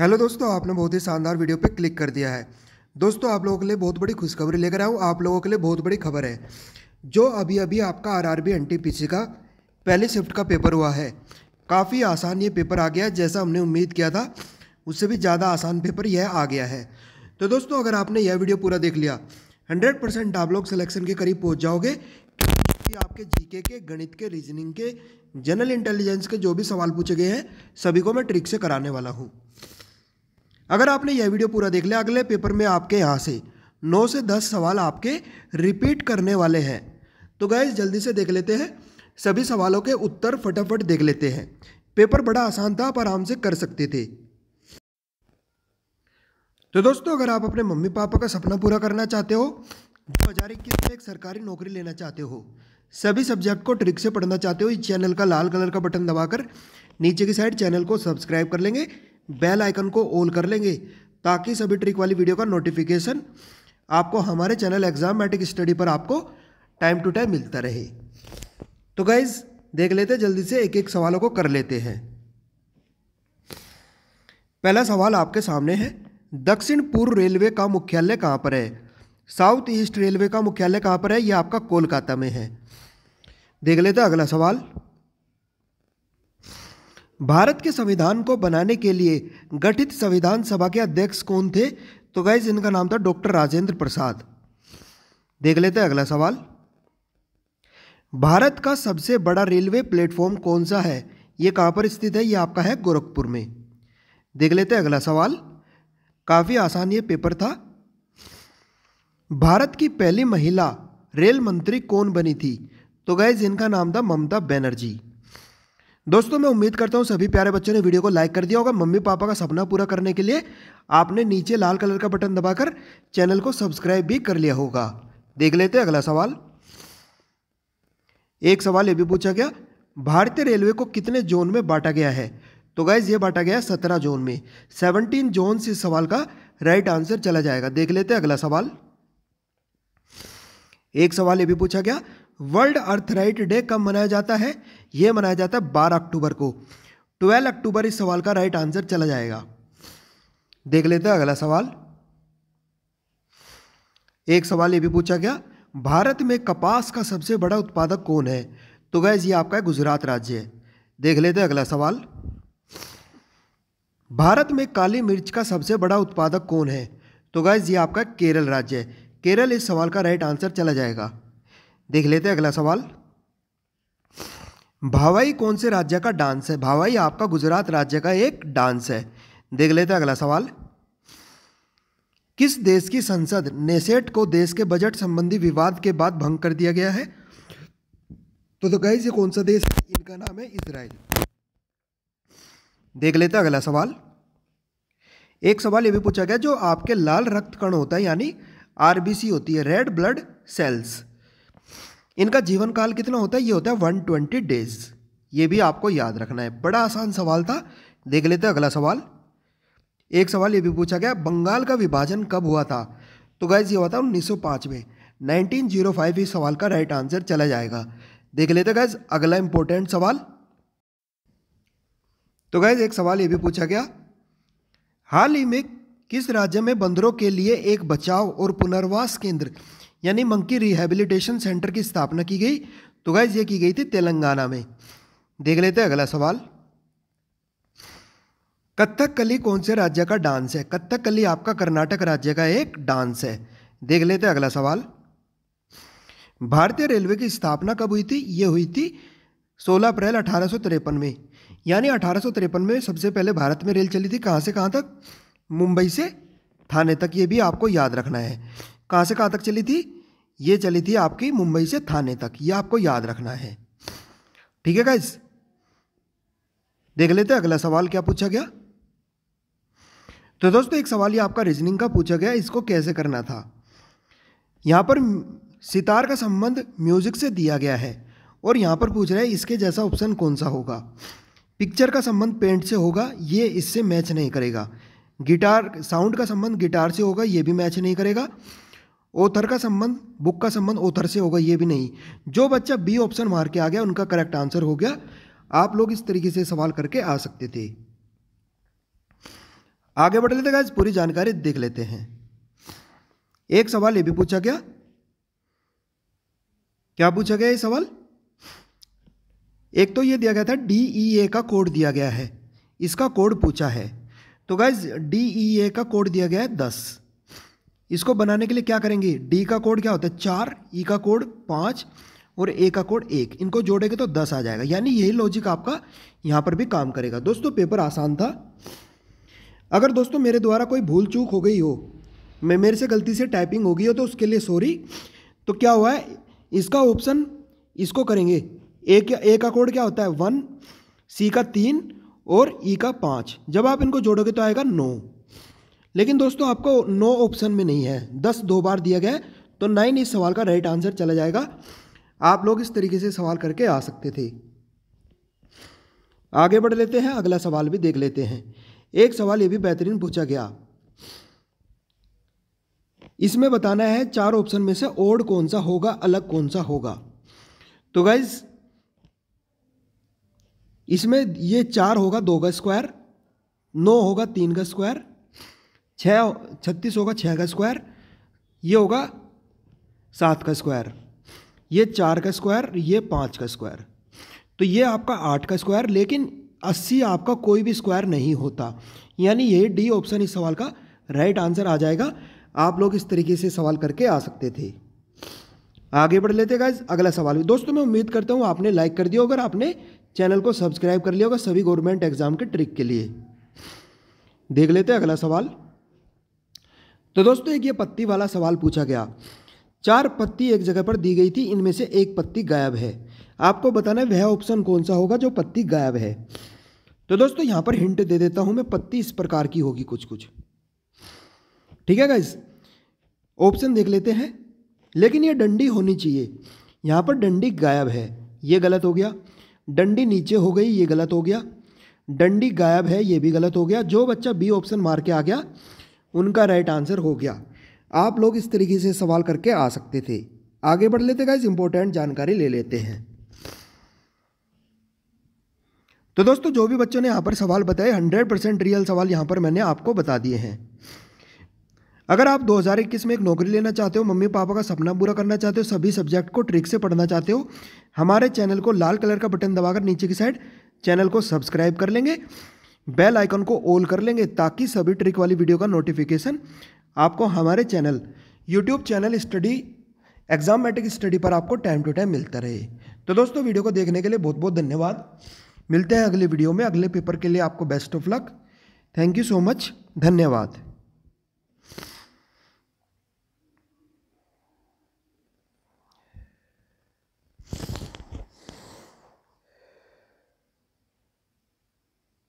hello दोस्तों आपने बहुत ही शानदार वीडियो पे क्लिक कर दिया है दोस्तों आप लोगों के लिए बहुत बड़ी खुशखबरी लेकर आया हूँ आप लोगों के लिए बहुत बड़ी खबर है जो अभी अभी आपका आरआरबी एनटीपीसी का पहले शिफ्ट का पेपर हुआ है काफ़ी आसान ये पेपर आ गया जैसा हमने उम्मीद किया था उससे भी ज़्यादा आसान पेपर यह आ गया है तो दोस्तों अगर आपने यह वीडियो पूरा देख लिया हंड्रेड परसेंट आप लोग सिलेक्शन के करीब पहुँच जाओगे आपके जीके के गणित के रीजनिंग के जनरल इंटेलिजेंस के जो भी सवाल पूछे गए हैं सभी को मैं ट्रिक से कराने वाला हूँ अगर आपने यह वीडियो पूरा देख लिया अगले पेपर में आपके यहाँ से नौ से दस सवाल आपके रिपीट करने वाले हैं तो गैस जल्दी से देख लेते हैं सभी सवालों के उत्तर फटाफट देख लेते हैं पेपर बड़ा आसान था आप आराम से कर सकते थे तो दोस्तों अगर आप अपने मम्मी पापा का सपना पूरा करना चाहते हो दो हज़ार इक्कीस में एक सरकारी नौकरी लेना चाहते हो सभी सब्जेक्ट को ट्रिक से पढ़ना चाहते हो इस चैनल का लाल कलर का बटन दबाकर नीचे की साइड चैनल को सब्सक्राइब कर लेंगे बेल आइकन को ऑल कर लेंगे ताकि सभी ट्रिक वाली वीडियो का नोटिफिकेशन आपको हमारे चैनल एग्जामेटिक स्टडी पर आपको टाइम टू टाइम मिलता रहे तो गाइज देख लेते जल्दी से एक एक सवालों को कर लेते हैं पहला सवाल आपके सामने है दक्षिण पूर्व रेलवे का मुख्यालय कहाँ पर है साउथ ईस्ट रेलवे का मुख्यालय कहाँ पर है यह आपका कोलकाता में है देख लेते अगला सवाल भारत के संविधान को बनाने के लिए गठित संविधान सभा के अध्यक्ष कौन थे तो गैज इनका नाम था डॉक्टर राजेंद्र प्रसाद देख लेते हैं अगला सवाल भारत का सबसे बड़ा रेलवे प्लेटफॉर्म कौन सा है ये कहाँ पर स्थित है ये आपका है गोरखपुर में देख लेते हैं अगला सवाल काफ़ी आसान ये पेपर था भारत की पहली महिला रेल मंत्री कौन बनी थी तो गए इनका नाम था ममता बनर्जी दोस्तों मैं उम्मीद करता हूँ सभी प्यारे बच्चों ने वीडियो को लाइक कर दिया होगा मम्मी पापा का सपना पूरा करने के लिए आपने नीचे लाल कलर का बटन दबाकर चैनल को सब्सक्राइब भी कर लिया होगा देख लेते अगला सवाल एक सवाल ये भी पूछा गया भारतीय रेलवे को कितने जोन में बांटा गया है तो गाइज ये बांटा गया सत्रह जोन में सेवनटीन जोन इस सवाल का राइट आंसर चला जाएगा देख लेते अगला सवाल एक सवाल ये भी पूछा गया वर्ल्ड अर्थराइट डे कब मनाया जाता है यह मनाया जाता है बारह अक्टूबर को ट्वेल्व अक्टूबर इस सवाल का राइट आंसर चला जाएगा देख लेते हैं अगला सवाल एक सवाल ये भी पूछा गया भारत में कपास का सबसे बड़ा उत्पादक कौन है तो गैज ये आपका है गुजरात राज्य है देख लेते हैं अगला सवाल भारत में काली मिर्च का सबसे बड़ा उत्पादक कौन है तो गैज ये आपका केरल राज्य है केरल इस सवाल का राइट आंसर चला जाएगा देख लेते हैं अगला सवाल भावाई कौन से राज्य का डांस है भावाई आपका गुजरात राज्य का एक डांस है देख लेते हैं अगला सवाल किस देश की संसद नेसेट को देश के बजट संबंधी विवाद के बाद भंग कर दिया गया है तो तो गाइज ये कौन सा देश है इनका नाम है इसराइल देख लेते हैं अगला सवाल एक सवाल ये भी पूछा गया जो आपके लाल रक्त कण होता है यानी आरबीसी होती है रेड ब्लड सेल्स इनका जीवन काल कितना होता है ये होता है वन ट्वेंटी डेज ये भी आपको याद रखना है बड़ा आसान सवाल था देख लेते हैं अगला सवाल एक सवाल ये भी पूछा गया बंगाल का विभाजन कब हुआ था तो गैस ये हुआ था उन्नीस में फाइव इस सवाल का राइट आंसर चला जाएगा देख लेते गैज अगला इंपॉर्टेंट सवाल तो गैज एक सवाल ये भी पूछा गया हाल ही में किस राज्य में बंदरों के लिए एक बचाव और पुनर्वास केंद्र यानी मंकी रिहेबिलिटेशन सेंटर की स्थापना की गई तो गाइज ये की गई थी तेलंगाना में देख लेते हैं अगला सवाल कथक कली कौन से राज्य का डांस है कथक कली आपका कर्नाटक राज्य का एक डांस है देख लेते हैं अगला सवाल भारतीय रेलवे की स्थापना कब हुई थी ये हुई थी 16 अप्रैल अठारह में यानी अठारह में सबसे पहले भारत में रेल चली थी कहाँ से कहाँ तक मुंबई से थाने तक ये भी आपको याद रखना है कहाँ से कहाँ तक चली थी ये चली थी आपकी मुंबई से थाने तक ये आपको याद रखना है ठीक है गाइज देख लेते अगला सवाल क्या पूछा गया तो दोस्तों एक सवाल ये आपका रीजनिंग का पूछा गया इसको कैसे करना था यहाँ पर सितार का संबंध म्यूजिक से दिया गया है और यहाँ पर पूछ रहे हैं इसके जैसा ऑप्शन कौन सा होगा पिक्चर का संबंध पेंट से होगा ये इससे मैच नहीं करेगा गिटार साउंड का संबंध गिटार से होगा ये भी मैच नहीं करेगा ऑथर का संबंध बुक का संबंध ऑथर से होगा ये भी नहीं जो बच्चा बी ऑप्शन मार के आ गया उनका करेक्ट आंसर हो गया आप लोग इस तरीके से सवाल करके आ सकते थे आगे बढ़ लेते गाइज पूरी जानकारी देख लेते हैं एक सवाल ये भी पूछा गया क्या पूछा गया ये सवाल एक तो ये दिया गया था डी ई ए का कोड दिया गया है इसका कोड पूछा है तो गाइज डी ई ए का कोड दिया गया है दस इसको बनाने के लिए क्या करेंगे डी का कोड क्या होता है चार ई e का कोड पाँच और ए का कोड एक इनको जोड़ेंगे तो दस आ जाएगा यानी यही लॉजिक आपका यहाँ पर भी काम करेगा दोस्तों पेपर आसान था अगर दोस्तों मेरे द्वारा कोई भूल चूक हो गई हो मैं मेरे से गलती से टाइपिंग हो गई हो तो उसके लिए सॉरी तो क्या हुआ है इसका ऑप्शन इसको करेंगे ए का ए का कोड क्या होता है वन सी का तीन और ई e का पाँच जब आप इनको जोड़ोगे तो आएगा नौ लेकिन दोस्तों आपको नो ऑप्शन में नहीं है दस दो बार दिया गया तो नाइन इस सवाल का राइट आंसर चला जाएगा आप लोग इस तरीके से सवाल करके आ सकते थे आगे बढ़ लेते हैं अगला सवाल भी देख लेते हैं एक सवाल ये भी बेहतरीन पूछा गया इसमें बताना है चार ऑप्शन में से ओड कौन सा होगा अलग कौन सा होगा तो गाइज इसमें ये चार होगा दो का स्क्वायर नौ होगा तीन का स्क्वायर छः छत्तीस होगा छः का स्क्वायर ये होगा सात का स्क्वायर ये चार का स्क्वायर ये पाँच का स्क्वायर तो ये आपका आठ का स्क्वायर लेकिन अस्सी आपका कोई भी स्क्वायर नहीं होता यानी ये डी ऑप्शन इस सवाल का राइट आंसर आ जाएगा आप लोग इस तरीके से सवाल करके आ सकते थे आगे बढ़ लेते गाइज अगला सवाल भी दोस्तों मैं उम्मीद करता हूँ आपने लाइक कर दिया होगा आपने चैनल को सब्सक्राइब कर लिया होगा सभी गवर्नमेंट एग्जाम के ट्रिक के लिए देख लेते हैं अगला सवाल तो दोस्तों एक ये पत्ती वाला सवाल पूछा गया चार पत्ती एक जगह पर दी गई थी इनमें से एक पत्ती गायब है आपको बताना है वह ऑप्शन कौन सा होगा जो पत्ती गायब है तो दोस्तों यहाँ पर हिंट दे देता हूँ मैं पत्ती इस प्रकार की होगी कुछ कुछ ठीक है गाइज ऑप्शन देख लेते हैं लेकिन ये डंडी होनी चाहिए यहाँ पर डंडी गायब है ये गलत हो गया डंडी नीचे हो गई ये गलत हो गया डंडी गायब है ये भी गलत हो गया जो बच्चा बी ऑप्शन मार के आ गया उनका राइट आंसर हो गया आप लोग इस तरीके से सवाल करके आ सकते थे आगे बढ़ लेते गाइज इंपॉर्टेंट जानकारी ले लेते हैं तो दोस्तों जो भी बच्चों ने यहाँ पर सवाल बताए हंड्रेड परसेंट रियल सवाल यहाँ पर मैंने आपको बता दिए हैं अगर आप 2021 में एक नौकरी लेना चाहते हो मम्मी पापा का सपना पूरा करना चाहते हो सभी सब्जेक्ट को ट्रिक से पढ़ना चाहते हो हमारे चैनल को लाल कलर का बटन दबाकर नीचे की साइड चैनल को सब्सक्राइब कर लेंगे बेल आइकन को ऑल कर लेंगे ताकि सभी ट्रिक वाली वीडियो का नोटिफिकेशन आपको हमारे channel YouTube channel study exam matric study पर आपको टाइम टू टाइम मिलता रहे तो दोस्तों वीडियो को देखने के लिए बहुत बहुत धन्यवाद मिलते हैं अगले वीडियो में अगले पेपर के लिए आपको best of luck thank you so much धन्यवाद